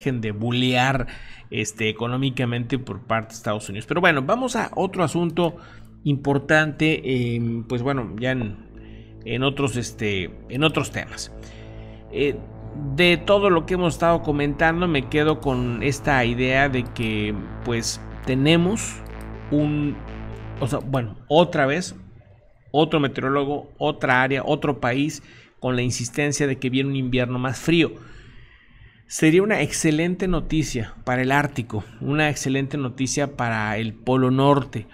de bulear este, económicamente por parte de Estados Unidos. Pero bueno, vamos a otro asunto importante, em, pues bueno, ya en, otros, este, en otros temas. Eh, de todo lo que hemos estado comentando, me quedo con esta idea de que pues tenemos un, o sea, bueno, otra vez, otro meteorólogo, otra área, otro país, con la insistencia de que viene un invierno más frío Sería una excelente noticia para el Ártico, una excelente noticia para el Polo Norte.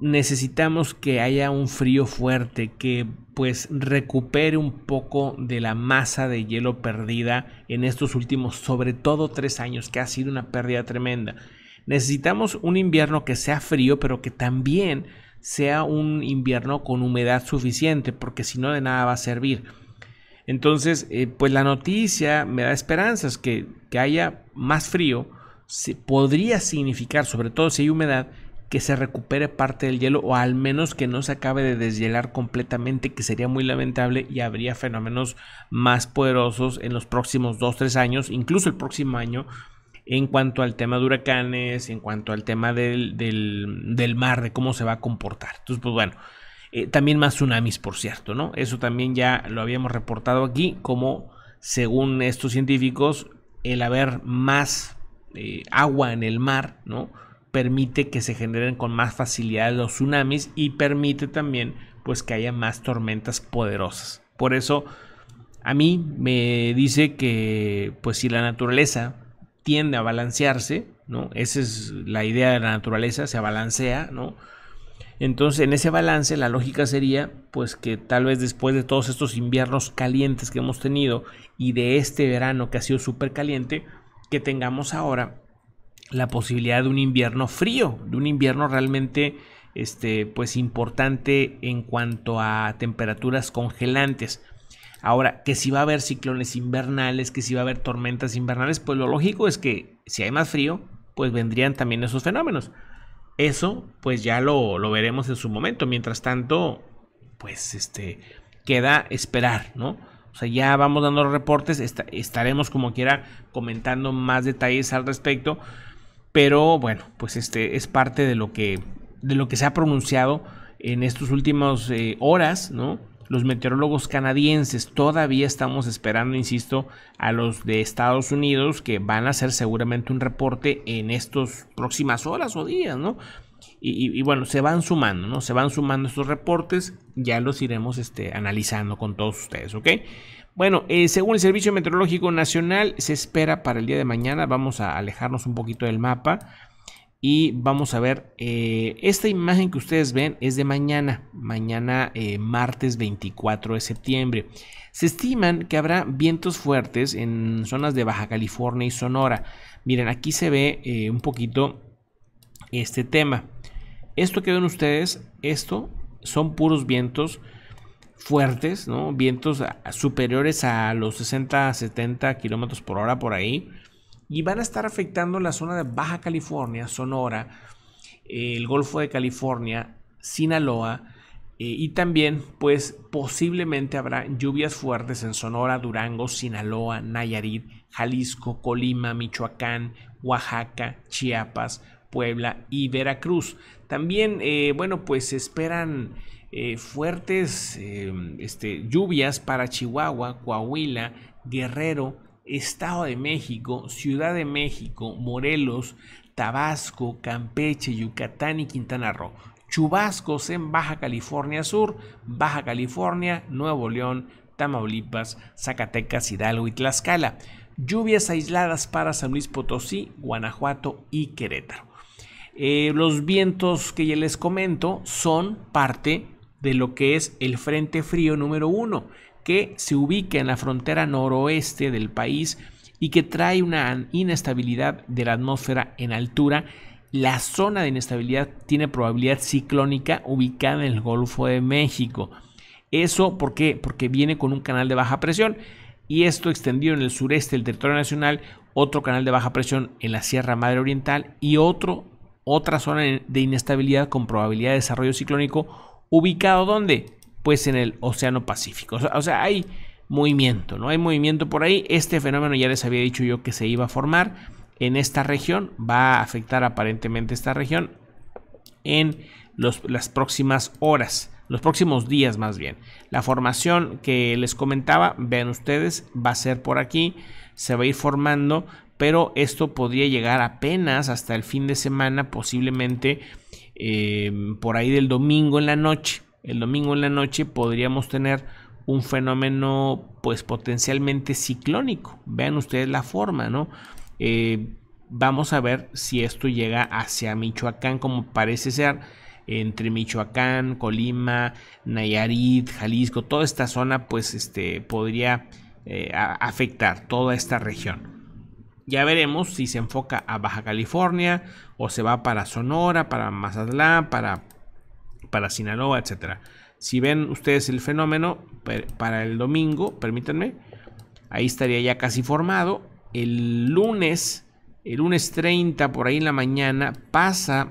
Necesitamos que haya un frío fuerte, que pues recupere un poco de la masa de hielo perdida en estos últimos, sobre todo tres años, que ha sido una pérdida tremenda. Necesitamos un invierno que sea frío, pero que también sea un invierno con humedad suficiente, porque si no de nada va a servir. Entonces, eh, pues la noticia me da esperanzas que, que haya más frío. Se, podría significar, sobre todo si hay humedad, que se recupere parte del hielo o al menos que no se acabe de deshielar completamente, que sería muy lamentable y habría fenómenos más poderosos en los próximos 2 tres años, incluso el próximo año, en cuanto al tema de huracanes, en cuanto al tema del, del, del mar, de cómo se va a comportar. Entonces, pues bueno, eh, también más tsunamis, por cierto, ¿no? Eso también ya lo habíamos reportado aquí, como según estos científicos, el haber más eh, agua en el mar, ¿no? Permite que se generen con más facilidad los tsunamis y permite también, pues, que haya más tormentas poderosas. Por eso, a mí me dice que, pues, si la naturaleza tiende a balancearse, ¿no? Esa es la idea de la naturaleza, se balancea, ¿no? Entonces, en ese balance, la lógica sería, pues que tal vez después de todos estos inviernos calientes que hemos tenido y de este verano que ha sido súper caliente, que tengamos ahora la posibilidad de un invierno frío, de un invierno realmente este, pues importante en cuanto a temperaturas congelantes. Ahora, que si va a haber ciclones invernales, que si va a haber tormentas invernales, pues lo lógico es que si hay más frío, pues vendrían también esos fenómenos. Eso pues ya lo, veremos en su momento. Mientras tanto, pues este, queda esperar, ¿no? O sea, ya vamos dando los reportes, estaremos como quiera comentando más detalles al respecto, pero bueno, pues este es parte de lo que, de lo que se ha pronunciado en estas últimas eh, horas, ¿no? los meteorólogos canadienses. Todavía estamos esperando, insisto, a los de Estados Unidos que van a hacer seguramente un reporte en estas próximas horas o días, ¿no? Y, bueno, se van sumando, ¿no? Se van sumando estos reportes, ya los iremos este, analizando con todos ustedes, ¿ok? Bueno, eh, según el Servicio Meteorológico Nacional, se espera para el día de mañana, vamos a alejarnos un poquito del mapa, y vamos a ver, eh, esta imagen que ustedes ven es de mañana, mañana eh, martes 24 de septiembre. Se estiman que habrá vientos fuertes en zonas de Baja California y Sonora. Miren, aquí se ve eh, un poquito este tema. Esto que ven ustedes, esto son puros vientos fuertes, ¿no? Vientos superiores a los 60, 70 kilómetros por hora por ahí y van a estar afectando la zona de Baja California, Sonora, eh, el Golfo de California, Sinaloa, eh, y también pues posiblemente habrá lluvias fuertes en Sonora, Durango, Sinaloa, Nayarit, Jalisco, Colima, Michoacán, Oaxaca, Chiapas, Puebla y Veracruz. También, eh, bueno, pues se esperan fuertes este, lluvias para Chihuahua, Coahuila, Guerrero, Estado de México, Ciudad de México, Morelos, Tabasco, Campeche, Yucatán y Quintana Roo. Chubascos en Baja California Sur, Baja California, Nuevo León, Tamaulipas, Zacatecas, Hidalgo y Tlaxcala. Lluvias aisladas para San Luis Potosí, Guanajuato y Querétaro. Eh, los vientos que ya les comento son parte de lo que es el Frente Frío número uno que se ubica en la frontera noroeste del país y que trae una inestabilidad de la atmósfera en altura. La zona de inestabilidad tiene probabilidad ciclónica ubicada en el Golfo de México. Eso, ¿por qué? Porque viene con un canal de baja presión y esto extendido en el sureste del territorio nacional, otro canal de baja presión en la Sierra Madre Oriental y otro, otra zona de inestabilidad con probabilidad de desarrollo ciclónico ubicado donde? pues en el Océano Pacífico. O sea, hay movimiento, ¿no? Hay movimiento por ahí. Este fenómeno ya les había dicho yo que se iba a formar en esta región. Va a afectar aparentemente esta región en las próximas horas, los próximos días más bien. La formación que les comentaba, vean ustedes, va a ser por aquí, se va a ir formando, pero esto podría llegar apenas hasta el fin de semana, posiblemente eh, por ahí del domingo en la noche el domingo en la noche podríamos tener un fenómeno pues potencialmente ciclónico. Vean ustedes la forma, ¿no? Eh, vamos a ver si esto llega hacia Michoacán como parece ser entre Michoacán, Colima, Nayarit, Jalisco, toda esta zona pues este podría eh, afectar toda esta región. Ya veremos si se enfoca a Baja California o se va para Sonora, para Mazatlán, para para Sinaloa, etcétera. Si ven ustedes el fenómeno para el domingo, permítanme, ahí estaría ya casi formado. El lunes, el lunes 30 por ahí en la mañana pasa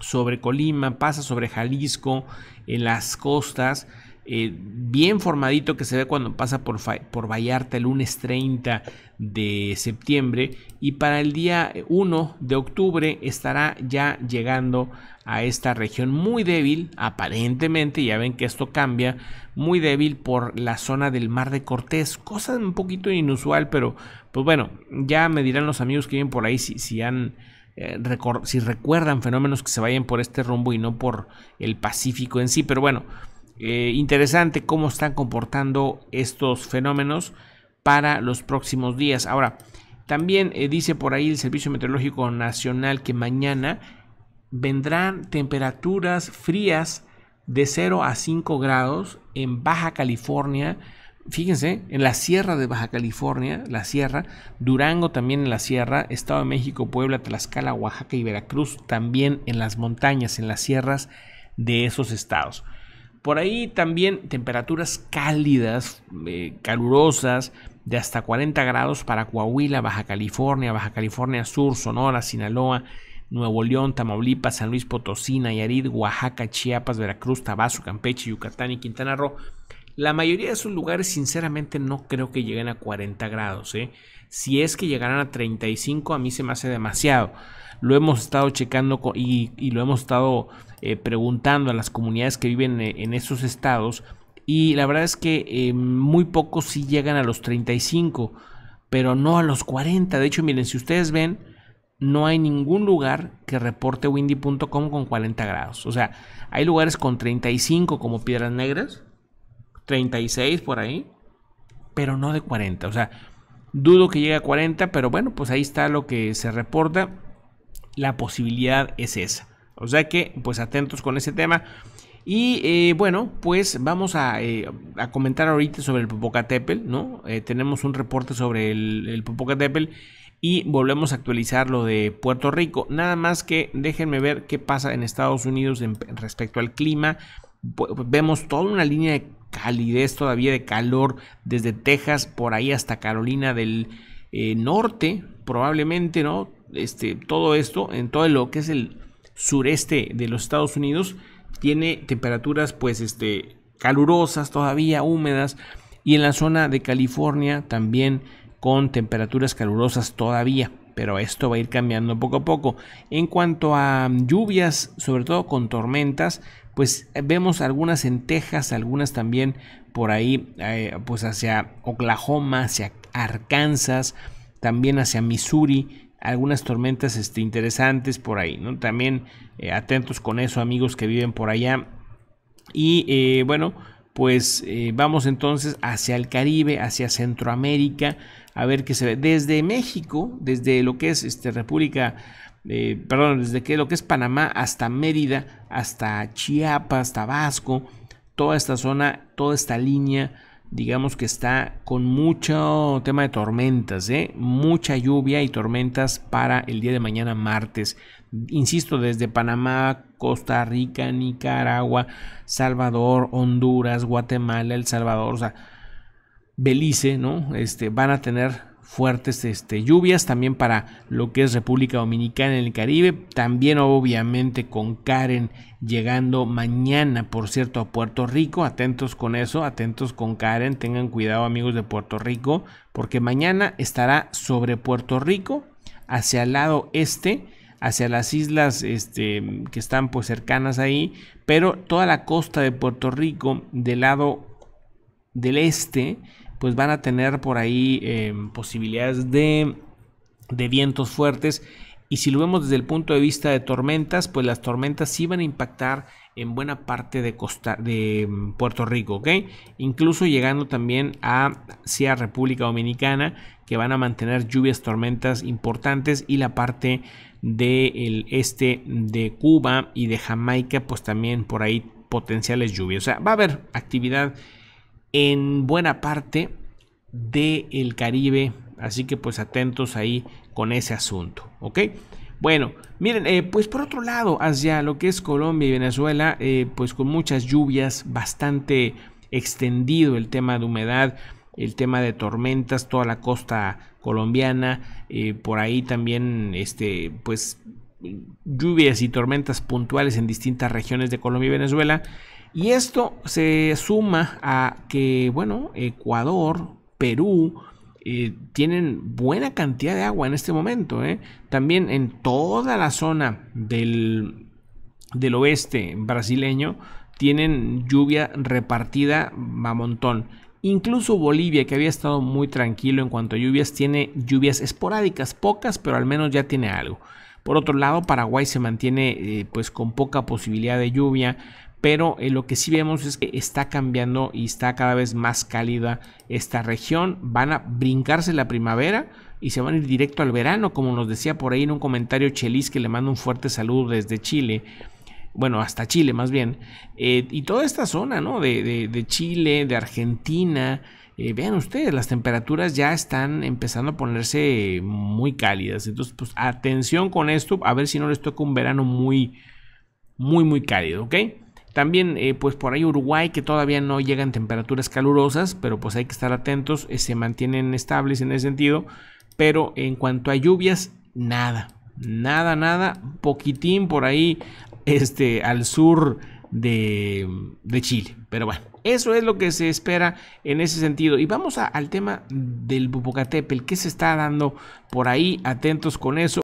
sobre Colima, pasa sobre Jalisco, en las costas eh, bien formadito que se ve cuando pasa por, por Vallarta el lunes 30 de septiembre y para el día 1 eh, de octubre estará ya llegando a esta región muy débil aparentemente ya ven que esto cambia muy débil por la zona del mar de Cortés cosa un poquito inusual pero pues bueno ya me dirán los amigos que vienen por ahí si, si han eh, si recuerdan fenómenos que se vayan por este rumbo y no por el Pacífico en sí pero bueno eh, interesante cómo están comportando estos fenómenos para los próximos días. Ahora, también eh, dice por ahí el Servicio Meteorológico Nacional que mañana vendrán temperaturas frías de 0 a 5 grados en Baja California. Fíjense, en la sierra de Baja California, la sierra, Durango también en la sierra, Estado de México, Puebla, Tlaxcala, Oaxaca y Veracruz también en las montañas, en las sierras de esos estados. Por ahí también temperaturas cálidas, eh, calurosas, de hasta 40 grados para Coahuila, Baja California, Baja California Sur, Sonora, Sinaloa, Nuevo León, Tamaulipas, San Luis Potosí, Nayarit, Oaxaca, Chiapas, Veracruz, Tabasco, Campeche, Yucatán y Quintana Roo. La mayoría de esos lugares, sinceramente, no creo que lleguen a 40 grados. ¿eh? Si es que llegaran a 35, a mí se me hace demasiado. Lo hemos estado checando y, lo hemos estado eh, preguntando a las comunidades que viven eh, en esos estados. Y la verdad es que muy pocos sí llegan a los 35, pero no a los 40. De hecho, miren, si ustedes ven, no hay ningún lugar que reporte windy.com con 40 grados. O sea, hay lugares con 35 como Piedras Negras 36 por ahí, pero no de 40. O sea, dudo que llegue a 40, pero bueno, pues ahí está lo que se reporta. La posibilidad es esa. O sea que, pues atentos con ese tema. Y eh, bueno, pues vamos a, eh, a, comentar ahorita sobre el Popocatépetl, ¿no? Eh, tenemos un reporte sobre el, el Popocatépetl y volvemos a actualizar lo de Puerto Rico. Nada más que déjenme ver qué pasa en Estados Unidos en, respecto al clima. Vemos toda una línea de calidez todavía de calor desde Texas por ahí hasta Carolina del eh, Norte, probablemente, ¿no? Este, todo esto, en todo lo que es el sureste de los Estados Unidos, tiene temperaturas pues este, calurosas, todavía húmedas, y en la zona de California también con temperaturas calurosas todavía pero esto va a ir cambiando poco a poco. En cuanto a lluvias, sobre todo con tormentas, pues eh, vemos algunas en Texas, algunas también por ahí, eh, pues hacia Oklahoma, hacia Arkansas, también hacia Missouri, algunas tormentas este, interesantes por ahí, ¿no? También eh, atentos con eso, amigos que viven por allá. Y bueno, pues vamos entonces hacia el Caribe, hacia Centroamérica, a ver qué se ve. Desde México, desde lo que es este, República perdón, desde que lo que es Panamá hasta Mérida, hasta Chiapas, hasta Tabasco, toda esta zona, toda esta línea, digamos que está con mucho tema de tormentas, ¿eh? mucha lluvia y tormentas para el día de mañana martes. Insisto, desde Panamá, Costa Rica, Nicaragua, Salvador, Honduras, Guatemala, El Salvador, o sea, Belice, ¿no? Este, van a tener fuertes este, lluvias, también para lo que es República Dominicana en el Caribe, también obviamente con Karen llegando mañana, por cierto, a Puerto Rico, atentos con eso, atentos con Karen, tengan cuidado amigos de Puerto Rico, porque mañana estará sobre Puerto Rico, hacia el lado este, hacia las islas este, que están pues cercanas ahí, pero toda la costa de Puerto Rico del lado del este, pues van a tener por ahí em, posibilidades de, vientos fuertes. Y si lo vemos desde el punto de vista de tormentas, pues las tormentas sí van a impactar en buena parte de, Costa, de em, Puerto Rico, ¿ok? Incluso llegando también a República Dominicana, que van a mantener lluvias, tormentas importantes y la parte del este de Cuba y de Jamaica, pues también por ahí potenciales lluvias. O sea, va a haber actividad en buena parte del Caribe. Así que pues atentos ahí con ese asunto, ¿ok? Bueno, miren, eh, pues por otro lado, hacia lo que es Colombia y Venezuela, eh, pues con muchas lluvias, bastante extendido el tema de humedad, el tema de tormentas, toda la costa colombiana, eh, por ahí también, este, pues lluvias y tormentas puntuales en distintas regiones de Colombia y Venezuela. Y esto se suma a que, bueno, Ecuador, Perú, eh, tienen buena cantidad de agua en este momento. ¿eh? También en toda la zona del, del oeste brasileño tienen lluvia repartida a montón. Incluso Bolivia, que había estado muy tranquilo en cuanto a lluvias, tiene lluvias esporádicas, pocas, pero al menos ya tiene algo. Por otro lado, Paraguay se mantiene eh, pues con poca posibilidad de lluvia pero eh, lo que sí vemos es que está cambiando y está cada vez más cálida esta región. Van a brincarse la primavera y se van a ir directo al verano, como nos decía por ahí en un comentario Chelis, que le mando un fuerte saludo desde Chile. Bueno, hasta Chile más bien. Eh, y toda esta zona, ¿no? De, Chile, de Argentina. Eh, vean ustedes, las temperaturas ya están empezando a ponerse muy cálidas. Entonces, pues atención con esto, a ver si no les toca un verano muy, muy, muy cálido, ¿ok? También, eh, pues por ahí Uruguay, que todavía no llegan temperaturas calurosas, pero pues hay que estar atentos, eh, se mantienen estables en ese sentido. Pero en cuanto a lluvias, nada, nada, nada, poquitín por ahí, este, al sur de, Chile. Pero bueno, eso es lo que se espera en ese sentido. Y vamos al tema del Popocatépetl, que se está dando por ahí, atentos con eso.